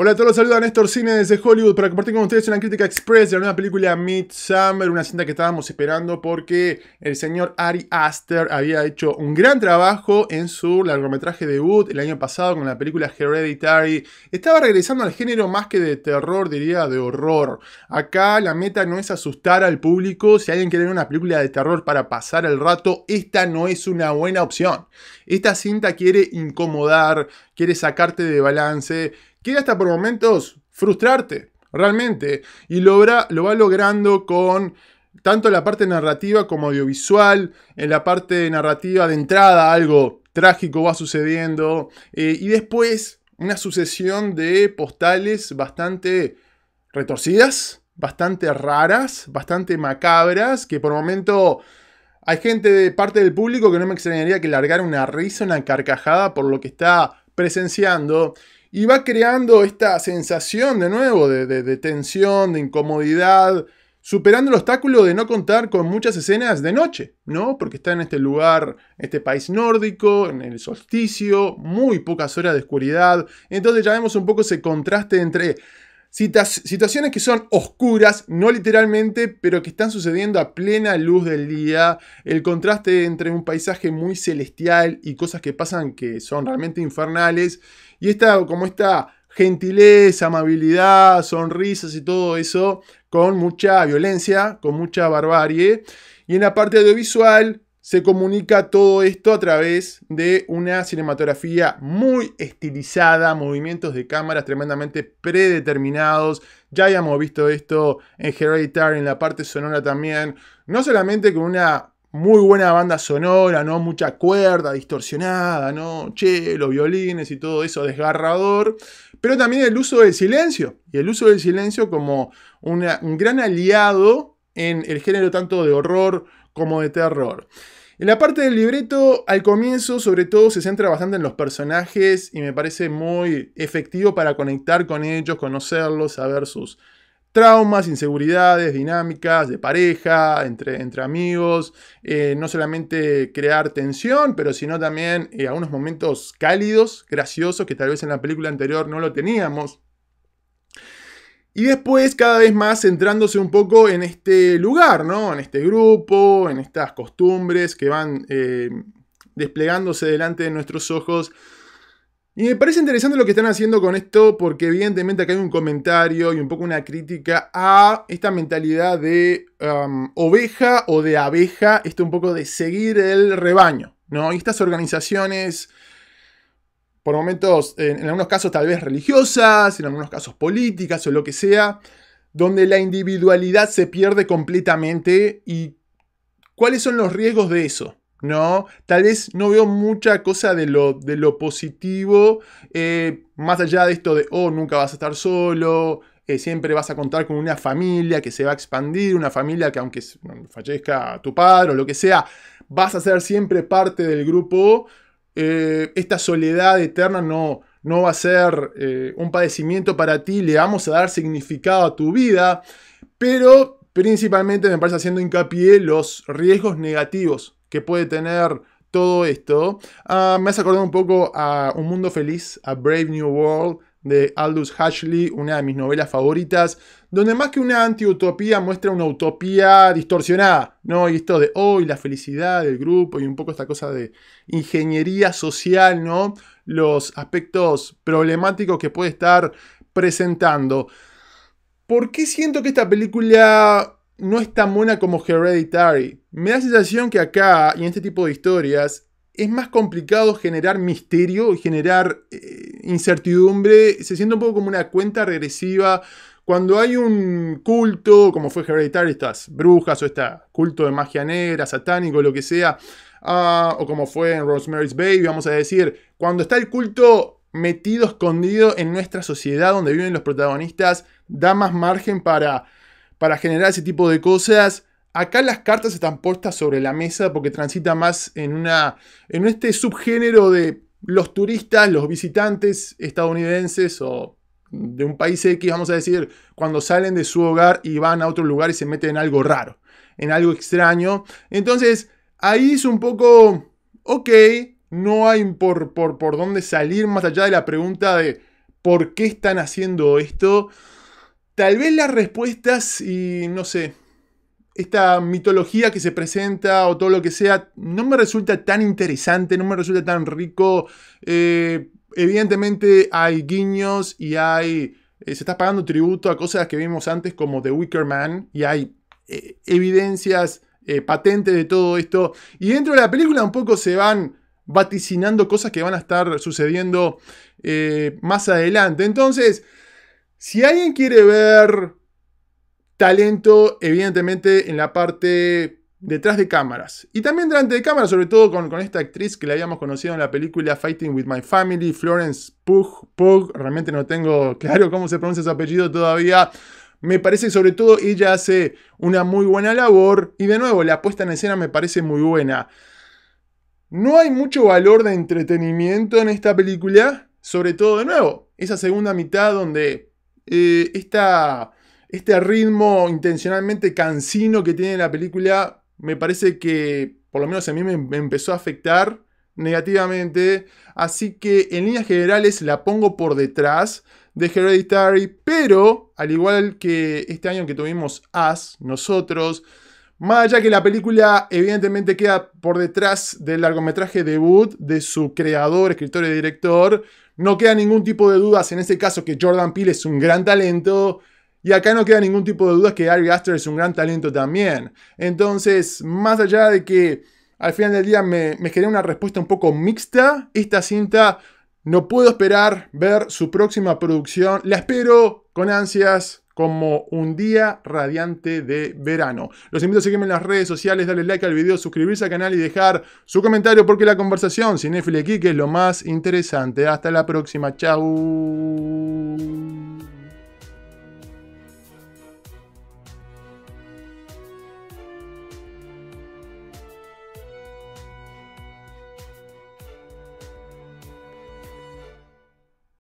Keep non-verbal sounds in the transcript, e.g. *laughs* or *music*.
Hola a todos, los saluda Néstor Cine desde Hollywood para compartir con ustedes una crítica express de la nueva película Midsummer, una cinta que estábamos esperando porque el señor Ari Aster había hecho un gran trabajo en su largometraje debut el año pasado con la película Hereditary. Estaba regresando al género más que de terror, diría de horror. Acá la meta no es asustar al público, si alguien quiere ver una película de terror para pasar el rato, esta no es una buena opción. Esta cinta quiere incomodar, quiere sacarte de balance, quiere hasta por momentos frustrarte, realmente, y logra, lo va logrando con tanto la parte narrativa como audiovisual, en la parte narrativa de entrada algo trágico va sucediendo, eh, y después una sucesión de postales bastante retorcidas, bastante raras, bastante macabras, que por momento hay gente de parte del público que no me extrañaría que largara una risa, una carcajada por lo que está presenciando y va creando esta sensación de nuevo de, tensión, de incomodidad, superando el obstáculo de no contar con muchas escenas de noche, ¿no? Porque está en este lugar, este país nórdico, en el solsticio, muy pocas horas de oscuridad, entonces ya vemos un poco ese contraste entre situaciones que son oscuras, no literalmente, pero que están sucediendo a plena luz del día, el contraste entre un paisaje muy celestial y cosas que pasan que son realmente infernales, y esta, como esta gentileza, amabilidad, sonrisas y todo eso, con mucha violencia, con mucha barbarie. Y en la parte audiovisual, se comunica todo esto a través de una cinematografía muy estilizada, movimientos de cámaras tremendamente predeterminados. Ya habíamos visto esto en Hereditary, en la parte sonora también. No solamente con una muy buena banda sonora, ¿no? Mucha cuerda distorsionada, ¿no? Chelo, violines y todo eso desgarrador. Pero también el uso del silencio. Y el uso del silencio como un gran aliado en el género tanto de horror como de terror. En la parte del libreto, al comienzo, sobre todo, se centra bastante en los personajes y me parece muy efectivo para conectar con ellos, conocerlos, saber sus traumas, inseguridades, dinámicas de pareja, entre, entre amigos, eh, no solamente crear tensión, pero sino también eh, algunos momentos cálidos, graciosos, que tal vez en la película anterior no lo teníamos. Y después cada vez más centrándose un poco en este lugar, ¿no? En este grupo, en estas costumbres que van eh, desplegándose delante de nuestros ojos. Y me parece interesante lo que están haciendo con esto porque evidentemente acá hay un comentario y un poco una crítica a esta mentalidad de um, oveja o de abeja, esto un poco de seguir el rebaño, ¿no? Y estas organizaciones por momentos, en, algunos casos tal vez religiosas, en algunos casos políticas o lo que sea, donde la individualidad se pierde completamente y cuáles son los riesgos de eso. ¿no? Tal vez no veo mucha cosa de lo, de lo positivo, eh, más allá de esto de, oh, nunca vas a estar solo, eh, siempre vas a contar con una familia que se va a expandir, una familia que aunque fallezca tu padre o lo que sea, vas a ser siempre parte del grupo. Eh, esta soledad eterna no, va a ser eh, un padecimiento para ti, le vamos a dar significado a tu vida, pero principalmente me parece haciendo hincapié los riesgos negativos que puede tener todo esto. Ah, me has acordado un poco a Un Mundo Feliz, a Brave New World de Aldous Huxley, una de mis novelas favoritas, donde más que una antiutopía muestra una utopía distorsionada, ¿no? Y esto de, hoy la felicidad del grupo y un poco esta cosa de ingeniería social, ¿no? Los aspectos problemáticos que puede estar presentando. ¿Por qué siento que esta película no es tan buena como Hereditary? Me da la sensación que acá, y en este tipo de historias, es más complicado generar misterio y generar eh, incertidumbre. Se siente un poco como una cuenta regresiva cuando hay un culto, como fue Hereditary, estas brujas o este culto de magia negra, satánico, lo que sea, ah, o como fue en Rosemary's Baby, vamos a decir, cuando está el culto metido, escondido en nuestra sociedad donde viven los protagonistas, da más margen para, para generar ese tipo de cosas. Acá las cartas están puestas sobre la mesa porque transita más en, una, en este subgénero de los turistas, los visitantes estadounidenses o de un país X, vamos a decir, cuando salen de su hogar y van a otro lugar y se meten en algo raro, en algo extraño. Entonces, ahí es un poco, ok, no hay por, por, dónde salir más allá de la pregunta de por qué están haciendo esto. Tal vez las respuestas y no sé, esta mitología que se presenta o todo lo que sea, no me resulta tan interesante, no me resulta tan rico. Eh, Evidentemente hay guiños y hay... Eh, se está pagando tributo a cosas que vimos antes como The Wicker Man y hay eh, evidencias eh, patentes de todo esto. Y dentro de la película un poco se van vaticinando cosas que van a estar sucediendo más adelante. Entonces, si alguien quiere ver talento, evidentemente en la parte detrás de cámaras. Y también delante de cámaras, sobre todo con, esta actriz que la habíamos conocido en la película Fighting with My Family, Florence Pugh. Pugh, realmente no tengo *laughs* claro cómo se pronuncia su apellido todavía. Me parece que sobre todo ella hace una muy buena labor y de nuevo la puesta en escena me parece muy buena. No hay mucho valor de entretenimiento en esta película, sobre todo de nuevo, esa segunda mitad donde eh, este ritmo intencionalmente cansino que tiene la película me parece que, por lo menos a mí me, empezó a afectar negativamente. Así que en líneas generales la pongo por detrás de Hereditary, pero al igual que este año que tuvimos As, nosotros, más allá que la película evidentemente queda por detrás del largometraje debut de su creador, escritor y director, no queda ningún tipo de dudas en ese caso que Jordan Peele es un gran talento. Y acá no queda ningún tipo de duda que Ari Aster es un gran talento también. Entonces, más allá de que al final del día me, me una respuesta un poco mixta, esta cinta no puedo esperar ver su próxima producción. La espero con ansias como un día radiante de verano. Los invito a seguirme en las redes sociales, darle like al video, suscribirse al canal y dejar su comentario porque la conversación cinéfila aquí que es lo más interesante. Hasta la próxima, chau.